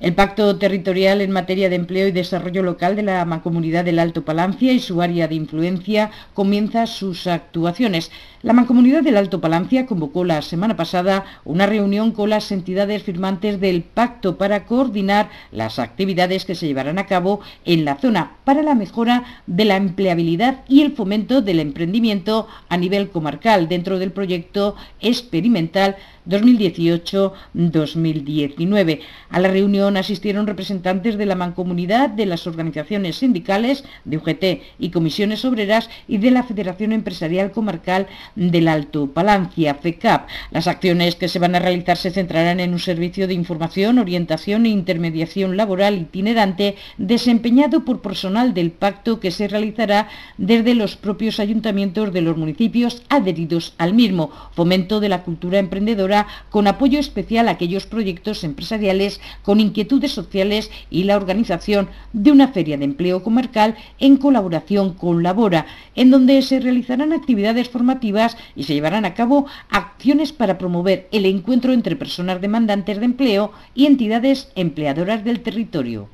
El Pacto Territorial en materia de empleo y desarrollo local de la Mancomunidad del Alto Palancia y su área de influencia comienza sus actuaciones. La Mancomunidad del Alto Palancia convocó la semana pasada una reunión con las entidades firmantes del pacto para coordinar las actividades que se llevarán a cabo en la zona para la mejora de la empleabilidad y el fomento del emprendimiento a nivel comarcal dentro del proyecto experimental 2018-2019. A la reunión asistieron representantes de la mancomunidad, de las organizaciones sindicales, de UGT y comisiones obreras y de la Federación Empresarial Comarcal del Alto Palancia, FECAP. Las acciones que se van a realizar se centrarán en un servicio de información, orientación e intermediación laboral itinerante desempeñado por personal del pacto que se realizará desde los propios ayuntamientos de los municipios adheridos al mismo, fomento de la cultura emprendedora con apoyo especial a aquellos proyectos empresariales con inquietud sociales y la organización de una feria de empleo comarcal en colaboración con Labora, en donde se realizarán actividades formativas y se llevarán a cabo acciones para promover el encuentro entre personas demandantes de empleo y entidades empleadoras del territorio.